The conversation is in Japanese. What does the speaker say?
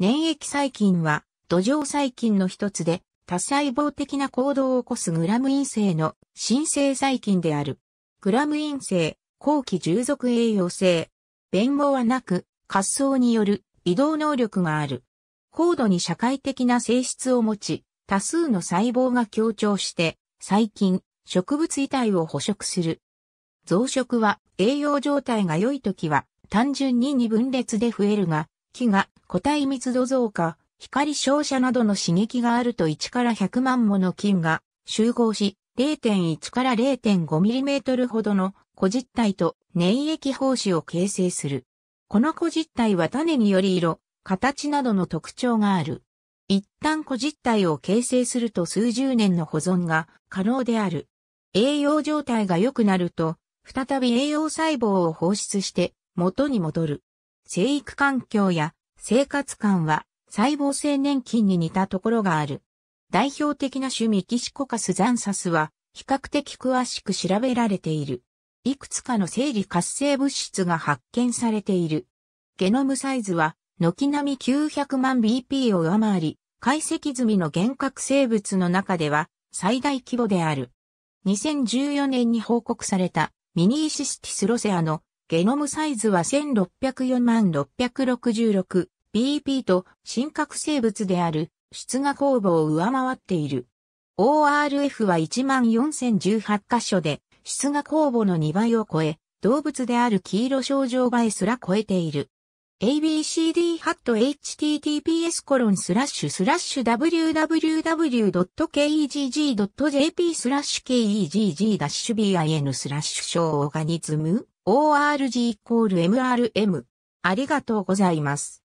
粘液細菌は土壌細菌の一つで多細胞的な行動を起こすグラム陰性の新生細菌である。グラム陰性、後期従属栄養性。弁護はなく、滑走による移動能力がある。高度に社会的な性質を持ち、多数の細胞が強調して、細菌、植物遺体を捕食する。増殖は栄養状態が良い時は単純に二分裂で増えるが、木が個体密度増加、光照射などの刺激があると1から100万もの菌が集合し、0.1から0 5トルほどの個実体と粘液胞子を形成する。この個実体は種により色、形などの特徴がある。一旦個実体を形成すると数十年の保存が可能である。栄養状態が良くなると、再び栄養細胞を放出して元に戻る。生育環境や生活感は細胞性年金に似たところがある。代表的な種ミキシコカスザンサスは比較的詳しく調べられている。いくつかの生理活性物質が発見されている。ゲノムサイズは軒並み900万 BP を上回り、解析済みの幻覚生物の中では最大規模である。2014年に報告されたミニーシスティスロセアのゲノムサイズは1604万6 6 6 b p と真核生物である出芽酵母を上回っている。ORF は14,018箇所で出芽酵母の2倍を超え、動物である黄色症状倍すら超えている。abcd.https コロンスラッシュスラッシュ www.kegg.jp スラッシュ kegg-bin スラッシュ小オーガニズム org イコール mrm ありがとうございます。